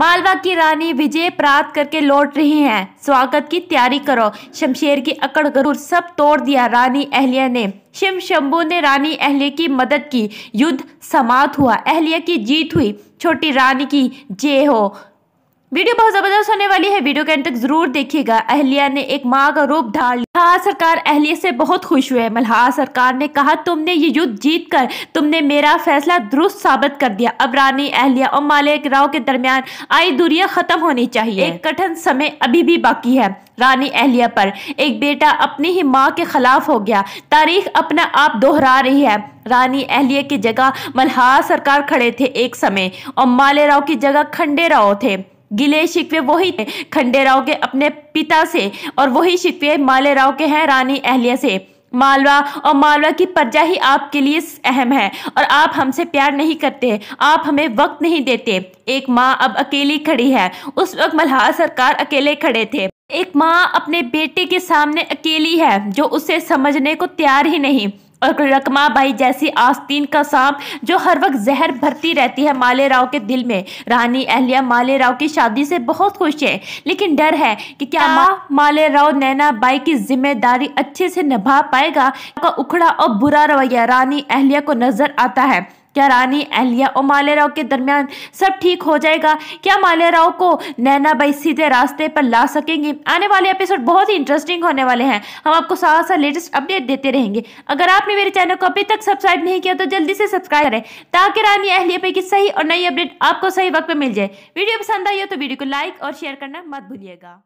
मालवा की रानी विजय प्राप्त करके लौट रही हैं स्वागत की तैयारी करो शमशेर की अकड़ गरूर सब तोड़ दिया रानी अहलिया ने शिव शंभू ने रानी अहलिया की मदद की युद्ध समाप्त हुआ अहलिया की जीत हुई छोटी रानी की जय हो वीडियो बहुत जबरदस्त होने वाली है वीडियो के अंत तक जरूर देखिएगा अहलिया ने एक माँ का रूप ढाल मल्हा सरकार अहलिया से बहुत खुश हुए मल्हा सरकार ने कहा तुमने ये युद्ध जीत कर तुमने मेरा फैसला दुरुस्त साबित कर दिया अब रानी अहलिया और मालिक राव के दरमियान आई दूरिया खत्म होनी चाहिए एक कठिन समय अभी भी बाकी है रानी अहलिया पर एक बेटा अपनी ही माँ के खिलाफ हो गया तारीख अपना आप दोहरा रही है रानी अहलिया की जगह मल्हा सरकार खड़े थे एक समय और माले राव की जगह खंडे राव थे गिले शिकवे वही थे खंडेराव के अपने पिता से और वही शिकवे मालेराव के हैं रानी अहलिया से मालवा और मालवा की प्रजा ही आपके लिए अहम है और आप हमसे प्यार नहीं करते आप हमें वक्त नहीं देते एक माँ अब अकेली खड़ी है उस वक्त मल्हार सरकार अकेले खड़े थे एक माँ अपने बेटे के सामने अकेली है जो उसे समझने को तैयार ही नहीं और रकमा बाई जैसी आस्तीन का सांप जो हर वक्त जहर भरती रहती है माले राव के दिल में रानी अहलिया माले राव की शादी से बहुत खुश है लेकिन डर है कि क्या हाँ। मा, माले राव नैना बाई की जिम्मेदारी अच्छे से निभा पाएगा का उखड़ा और बुरा रवैया रानी अहलिया को नजर आता है क्या रानी अहलिया और माल्या राव के दरमियान सब ठीक हो जाएगा क्या माल्या राव को नैना बाई सीधे रास्ते पर ला सकेंगी आने वाले एपिसोड बहुत ही इंटरेस्टिंग होने वाले हैं हम आपको सारा सा लेटेस्ट अपडेट देते रहेंगे अगर आपने मेरे चैनल को अभी तक सब्सक्राइब नहीं किया तो जल्दी से सब्सक्राइब करें ताकि रानी अहलिया पे की सही और नई अपडेट आपको सही वक्त पर मिल जाए वीडियो पसंद आई हो तो वीडियो को लाइक और शेयर करना मत भूलिएगा